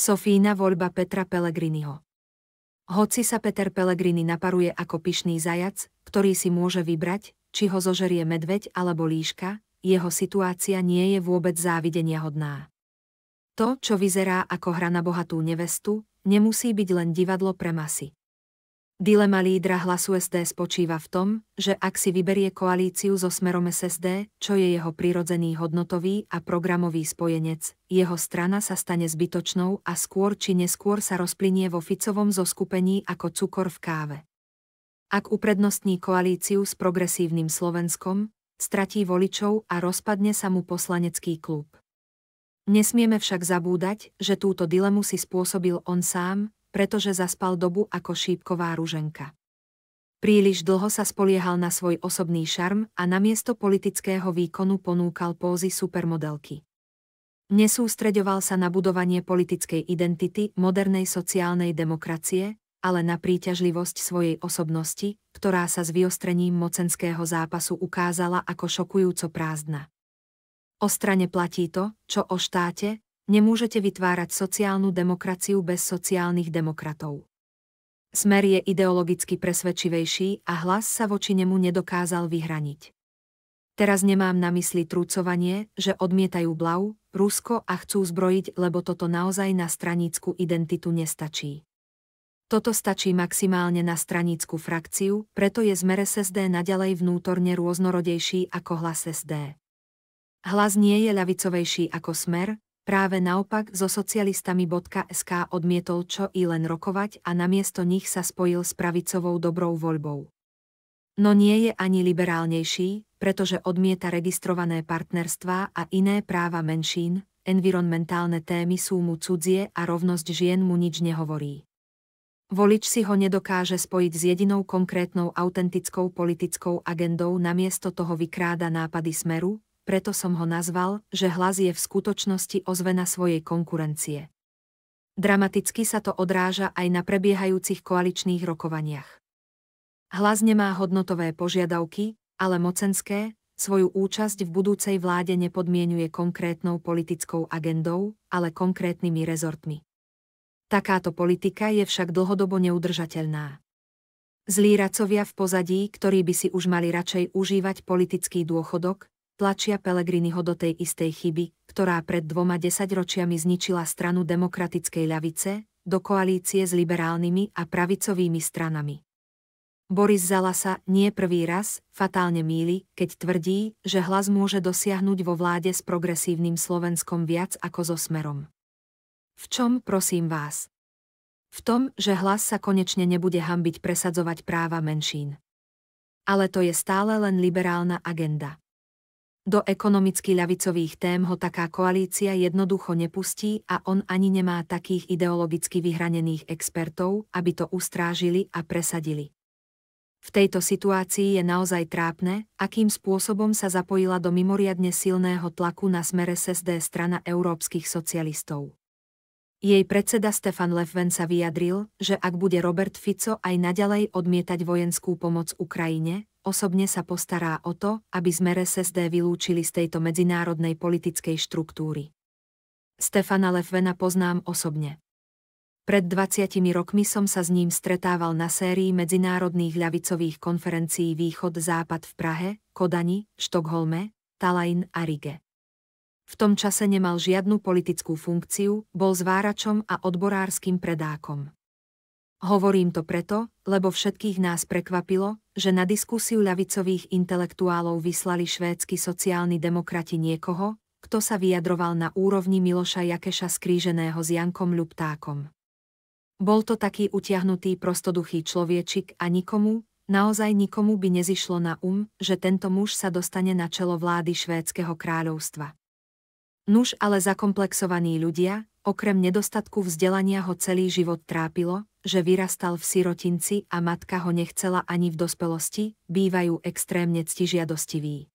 Sofína voľba Petra Pellegriniho. Hoci sa Peter Pellegrini naparuje ako pyšný zajac, ktorý si môže vybrať, či ho zožerie medveď alebo líška, jeho situácia nie je vôbec závidenia hodná. To, čo vyzerá ako hra na bohatú nevestu, nemusí byť len divadlo pre masy. Dilema lídra hlasu SD spočíva v tom, že ak si vyberie koalíciu so smerom SSD, čo je jeho prirodzený hodnotový a programový spojenec, jeho strana sa stane zbytočnou a skôr či neskôr sa rozplynie vo Ficovom zoskupení ako cukor v káve. Ak uprednostní koalíciu s progresívnym Slovenskom, stratí voličov a rozpadne sa mu poslanecký klub. Nesmieme však zabúdať, že túto dilemu si spôsobil on sám, pretože zaspal dobu ako šípková ruženka. Príliš dlho sa spoliehal na svoj osobný šarm a namiesto politického výkonu ponúkal pózy supermodelky. Nesústreďoval sa na budovanie politickej identity modernej sociálnej demokracie, ale na príťažlivosť svojej osobnosti, ktorá sa s vyostrením mocenského zápasu ukázala ako šokujúco prázdna. O strane platí to, čo o štáte, Nemôžete vytvárať sociálnu demokraciu bez sociálnych demokratov. Smer je ideologicky presvedčivejší a hlas sa voči nemu nedokázal vyhraniť. Teraz nemám na mysli trúcovanie, že odmietajú Blau, Rusko a chcú zbrojiť, lebo toto naozaj na stranícku identitu nestačí. Toto stačí maximálne na stranícku frakciu, preto je zmer SSD naďalej vnútorne rôznorodejší ako hlas SD. Hlas nie je ľavicovejší ako smer, Práve naopak so socialistami.sk odmietol čo i len rokovať a namiesto nich sa spojil s pravicovou dobrou voľbou. No nie je ani liberálnejší, pretože odmieta registrované partnerstvá a iné práva menšín, environmentálne témy sú mu cudzie a rovnosť žien mu nič nehovorí. Volič si ho nedokáže spojiť s jedinou konkrétnou autentickou politickou agendou namiesto toho vykráda nápady smeru, preto som ho nazval, že hlas je v skutočnosti ozvena svojej konkurencie. Dramaticky sa to odráža aj na prebiehajúcich koaličných rokovaniach. Hlas nemá hodnotové požiadavky, ale mocenské, svoju účasť v budúcej vláde nepodmienuje konkrétnou politickou agendou, ale konkrétnymi rezortmi. Takáto politika je však dlhodobo neudržateľná. Zlí racovia v pozadí, ktorí by si už mali radšej užívať politický dôchodok, tlačia Pelegriniho do tej istej chyby, ktorá pred dvoma desaťročiami zničila stranu demokratickej ľavice, do koalície s liberálnymi a pravicovými stranami. Boris Zalasa sa nie prvý raz fatálne míli, keď tvrdí, že hlas môže dosiahnuť vo vláde s progresívnym Slovenskom viac ako so smerom. V čom prosím vás? V tom, že hlas sa konečne nebude hambiť presadzovať práva menšín. Ale to je stále len liberálna agenda. Do ekonomicky ľavicových tém ho taká koalícia jednoducho nepustí a on ani nemá takých ideologicky vyhranených expertov, aby to ustrážili a presadili. V tejto situácii je naozaj trápne, akým spôsobom sa zapojila do mimoriadne silného tlaku na smere SSD strana európskych socialistov. Jej predseda Stefan Lefven sa vyjadril, že ak bude Robert Fico aj naďalej odmietať vojenskú pomoc Ukrajine, osobne sa postará o to, aby sme SSD vylúčili z tejto medzinárodnej politickej štruktúry. Stefana Lefvena poznám osobne. Pred 20 rokmi som sa s ním stretával na sérii medzinárodných ľavicových konferencií Východ-Západ v Prahe, Kodani, Štokholme, Talajn a Rige v tom čase nemal žiadnu politickú funkciu, bol zváračom a odborárským predákom. Hovorím to preto, lebo všetkých nás prekvapilo, že na diskusiu ľavicových intelektuálov vyslali švédsky sociálni demokrati niekoho, kto sa vyjadroval na úrovni Miloša Jakeša skríženého s Jankom Ľuptákom. Bol to taký utiahnutý prostoduchý človečik a nikomu, naozaj nikomu by nezišlo na um, že tento muž sa dostane na čelo vlády švédskeho kráľovstva. Nuž ale zakomplexovaní ľudia, okrem nedostatku vzdelania ho celý život trápilo, že vyrastal v sirotinci a matka ho nechcela ani v dospelosti, bývajú extrémne ctižiadostiví.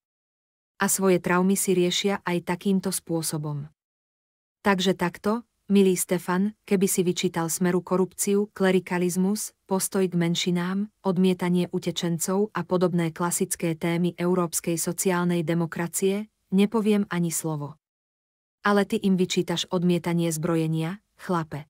A svoje traumy si riešia aj takýmto spôsobom. Takže takto, milý Stefan, keby si vyčítal smeru korupciu, klerikalizmus, postoj k menšinám, odmietanie utečencov a podobné klasické témy európskej sociálnej demokracie, nepoviem ani slovo ale ty im vyčítaš odmietanie zbrojenia, chlape.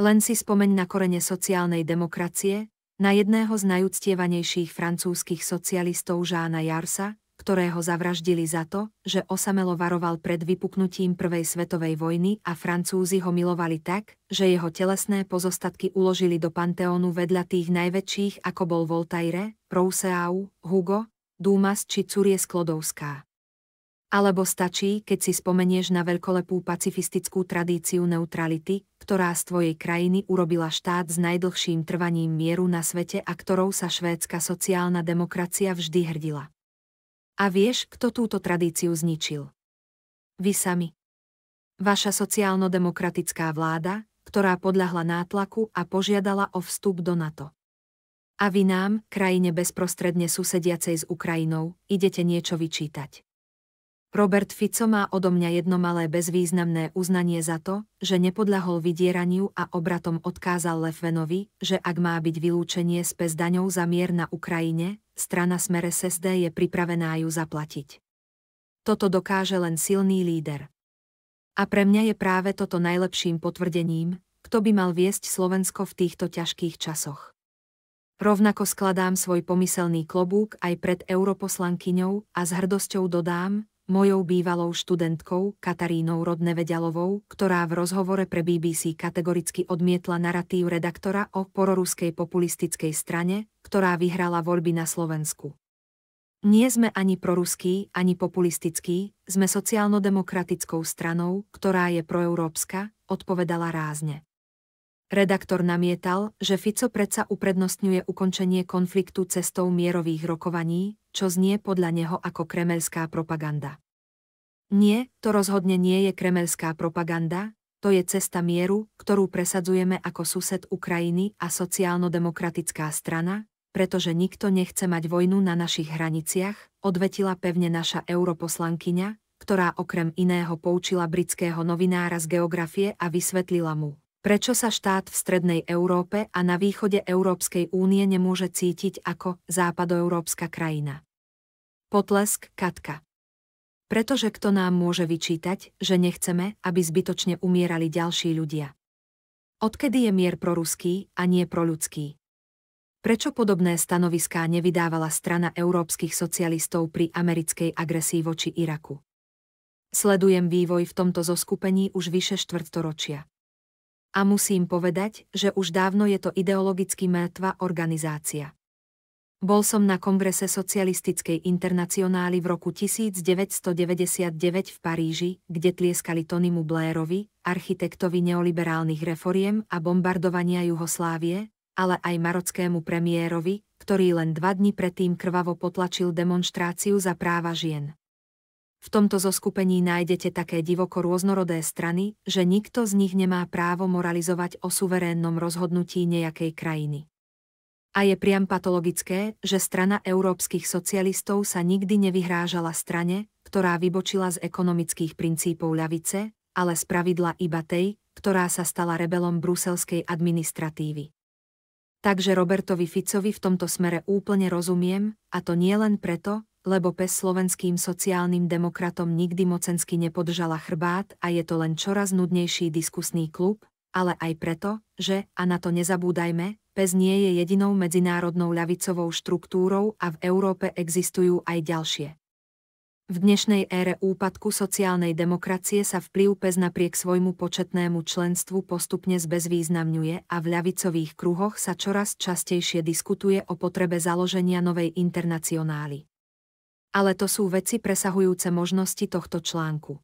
Len si spomeň na korene sociálnej demokracie, na jedného z najúctievanejších francúzskych socialistov Žána Jarsa, ktorého zavraždili za to, že osamelo varoval pred vypuknutím Prvej svetovej vojny a Francúzi ho milovali tak, že jeho telesné pozostatky uložili do panteónu vedľa tých najväčších ako bol Voltaire, Rousseau, Hugo, Dumas či Curie Sklodovská. Alebo stačí, keď si spomenieš na veľkolepú pacifistickú tradíciu neutrality, ktorá z tvojej krajiny urobila štát s najdlhším trvaním mieru na svete a ktorou sa švédska sociálna demokracia vždy hrdila. A vieš, kto túto tradíciu zničil? Vy sami. Vaša sociálno-demokratická vláda, ktorá podľahla nátlaku a požiadala o vstup do NATO. A vy nám, krajine bezprostredne susediacej s Ukrajinou, idete niečo vyčítať. Robert Fico má odo mňa jedno malé bezvýznamné uznanie za to, že nepodľahol vydieraniu a obratom odkázal Lefvenovi, že ak má byť vylúčenie s daňou za mier na Ukrajine, strana Smere SSD je pripravená ju zaplatiť. Toto dokáže len silný líder. A pre mňa je práve toto najlepším potvrdením, kto by mal viesť Slovensko v týchto ťažkých časoch. Rovnako skladám svoj pomyselný klobúk aj pred europoslankyňou a s hrdosťou dodám, mojou bývalou študentkou Katarínou Rodnevedialovou, ktorá v rozhovore pre BBC kategoricky odmietla narratív redaktora o pororuskej populistickej strane, ktorá vyhrala voľby na Slovensku. Nie sme ani proruský, ani populistický, sme sociálno-demokratickou stranou, ktorá je proeurópska, odpovedala rázne. Redaktor namietal, že Fico predsa uprednostňuje ukončenie konfliktu cestou mierových rokovaní, čo znie podľa neho ako kremelská propaganda. Nie, to rozhodne nie je kremelská propaganda, to je cesta mieru, ktorú presadzujeme ako sused Ukrajiny a sociálno-demokratická strana, pretože nikto nechce mať vojnu na našich hraniciach, odvetila pevne naša europoslankyňa, ktorá okrem iného poučila britského novinára z geografie a vysvetlila mu, Prečo sa štát v strednej Európe a na východe Európskej únie nemôže cítiť ako západoeurópska krajina? Potlesk Katka Pretože kto nám môže vyčítať, že nechceme, aby zbytočne umierali ďalší ľudia? Odkedy je mier proruský a nie proľudský? Prečo podobné stanoviská nevydávala strana európskych socialistov pri americkej agresii voči Iraku? Sledujem vývoj v tomto zoskupení už vyše štvrtoročia. A musím povedať, že už dávno je to ideologicky mŕtva organizácia. Bol som na kongrese socialistickej internacionály v roku 1999 v Paríži, kde tlieskali Tonymu Blairovi, architektovi neoliberálnych reforiem a bombardovania Jugoslávie, ale aj marockému premiérovi, ktorý len dva dni predtým krvavo potlačil demonstráciu za práva žien. V tomto zoskupení nájdete také divoko rôznorodé strany, že nikto z nich nemá právo moralizovať o suverénnom rozhodnutí nejakej krajiny. A je priam patologické, že strana európskych socialistov sa nikdy nevyhrážala strane, ktorá vybočila z ekonomických princípov ľavice, ale spravidla iba tej, ktorá sa stala rebelom bruselskej administratívy. Takže Robertovi Ficovi v tomto smere úplne rozumiem, a to nie len preto, lebo pes slovenským sociálnym demokratom nikdy mocensky nepodržala chrbát a je to len čoraz nudnejší diskusný klub, ale aj preto, že, a na to nezabúdajme, PES nie je jedinou medzinárodnou ľavicovou štruktúrou a v Európe existujú aj ďalšie. V dnešnej ére úpadku sociálnej demokracie sa vplyv PES napriek svojmu početnému členstvu postupne zbezvýznamňuje a v ľavicových kruhoch sa čoraz častejšie diskutuje o potrebe založenia novej internacionály ale to sú veci presahujúce možnosti tohto článku.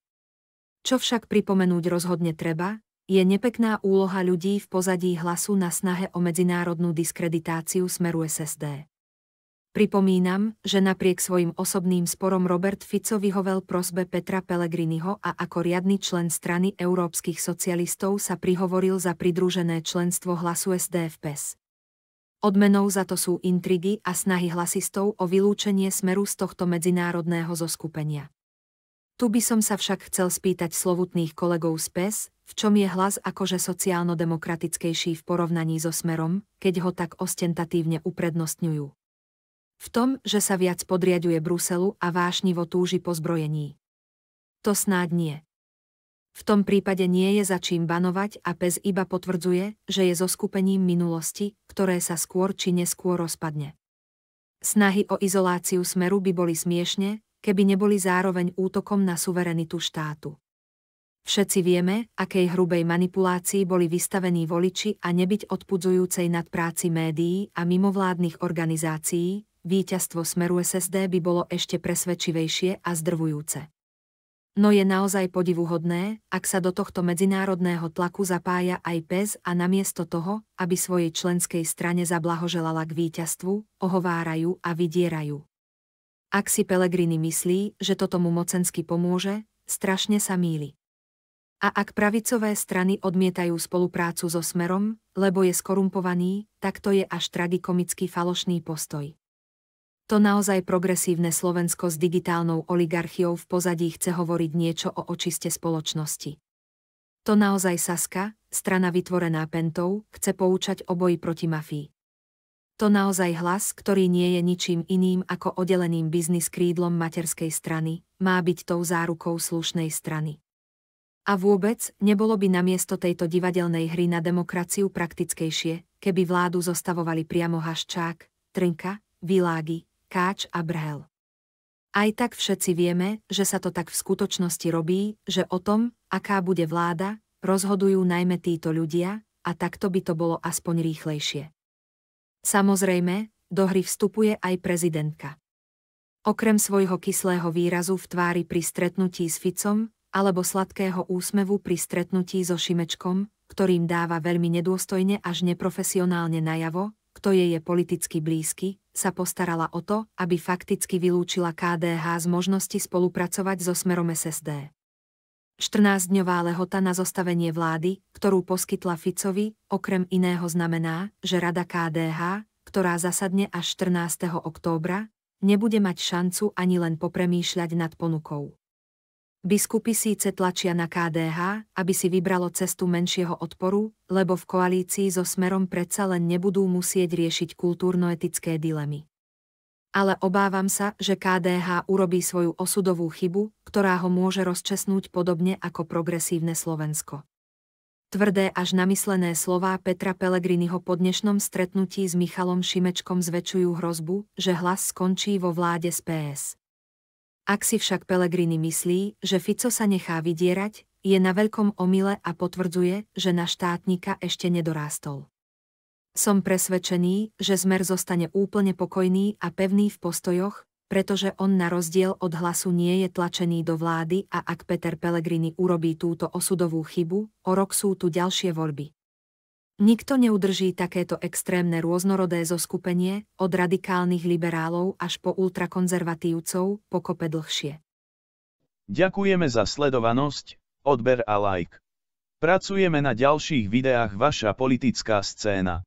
Čo však pripomenúť rozhodne treba, je nepekná úloha ľudí v pozadí hlasu na snahe o medzinárodnú diskreditáciu smeru SSD. Pripomínam, že napriek svojim osobným sporom Robert Fico vyhovel prosbe Petra Pellegriniho a ako riadny člen strany európskych socialistov sa prihovoril za pridružené členstvo hlasu SDFPS. Odmenou za to sú intrigy a snahy hlasistov o vylúčenie smeru z tohto medzinárodného zoskupenia. Tu by som sa však chcel spýtať slovutných kolegov z PES, v čom je hlas akože sociálno-demokratickejší v porovnaní so smerom, keď ho tak ostentatívne uprednostňujú. V tom, že sa viac podriaduje Bruselu a vášnivo túži po zbrojení. To snáď nie. V tom prípade nie je za čím banovať a pes iba potvrdzuje, že je so skupením minulosti, ktoré sa skôr či neskôr rozpadne. Snahy o izoláciu smeru by boli smiešne, keby neboli zároveň útokom na suverenitu štátu. Všetci vieme, akej hrubej manipulácii boli vystavení voliči a nebyť odpudzujúcej nad práci médií a mimovládnych organizácií, víťazstvo smeru SSD by bolo ešte presvedčivejšie a zdrvujúce. No je naozaj podivuhodné, ak sa do tohto medzinárodného tlaku zapája aj PES a namiesto toho, aby svojej členskej strane zablahoželala k víťazstvu, ohovárajú a vydierajú. Ak si Pelegrini myslí, že to tomu mocensky pomôže, strašne sa míli. A ak pravicové strany odmietajú spoluprácu so Smerom, lebo je skorumpovaný, tak to je až tragikomický falošný postoj. To naozaj progresívne Slovensko s digitálnou oligarchiou v pozadí chce hovoriť niečo o očiste spoločnosti. To naozaj Saska, strana vytvorená Pentou, chce poučať o boji proti mafii. To naozaj hlas, ktorý nie je ničím iným ako oddeleným biznis krídlom materskej strany, má byť tou zárukou slušnej strany. A vôbec, nebolo by namiesto tejto divadelnej hry na demokraciu praktickejšie, keby vládu zostavovali priamo Haščák, Trnka, Világi, Káč a Brhel. Aj tak všetci vieme, že sa to tak v skutočnosti robí, že o tom, aká bude vláda, rozhodujú najmä títo ľudia, a takto by to bolo aspoň rýchlejšie. Samozrejme, do hry vstupuje aj prezidentka. Okrem svojho kyslého výrazu v tvári pri stretnutí s Ficom, alebo sladkého úsmevu pri stretnutí so Šimečkom, ktorým dáva veľmi nedôstojne až neprofesionálne najavo, kto jej je politicky blízky, sa postarala o to, aby fakticky vylúčila KDH z možnosti spolupracovať so Smerom SSD. 14-dňová lehota na zostavenie vlády, ktorú poskytla Ficovi, okrem iného znamená, že Rada KDH, ktorá zasadne až 14. októbra, nebude mať šancu ani len popremýšľať nad ponukou. Biskupy síce tlačia na KDH, aby si vybralo cestu menšieho odporu, lebo v koalícii so Smerom predsa len nebudú musieť riešiť kultúrno-etické dilemy. Ale obávam sa, že KDH urobí svoju osudovú chybu, ktorá ho môže rozčesnúť podobne ako progresívne Slovensko. Tvrdé až namyslené slová Petra Pelegriniho po dnešnom stretnutí s Michalom Šimečkom zväčšujú hrozbu, že hlas skončí vo vláde z PS. Ak si však Pelegrini myslí, že Fico sa nechá vydierať, je na veľkom omyle a potvrdzuje, že na štátnika ešte nedorástol. Som presvedčený, že Zmer zostane úplne pokojný a pevný v postojoch, pretože on na rozdiel od hlasu nie je tlačený do vlády a ak Peter Pellegrini urobí túto osudovú chybu, o rok sú tu ďalšie voľby. Nikto neudrží takéto extrémne rôznorodé zoskupenie, od radikálnych liberálov až po ultrakonzervatívcov, pokope dlhšie. Ďakujeme za sledovanosť, odber a like. Pracujeme na ďalších videách Vaša politická scéna.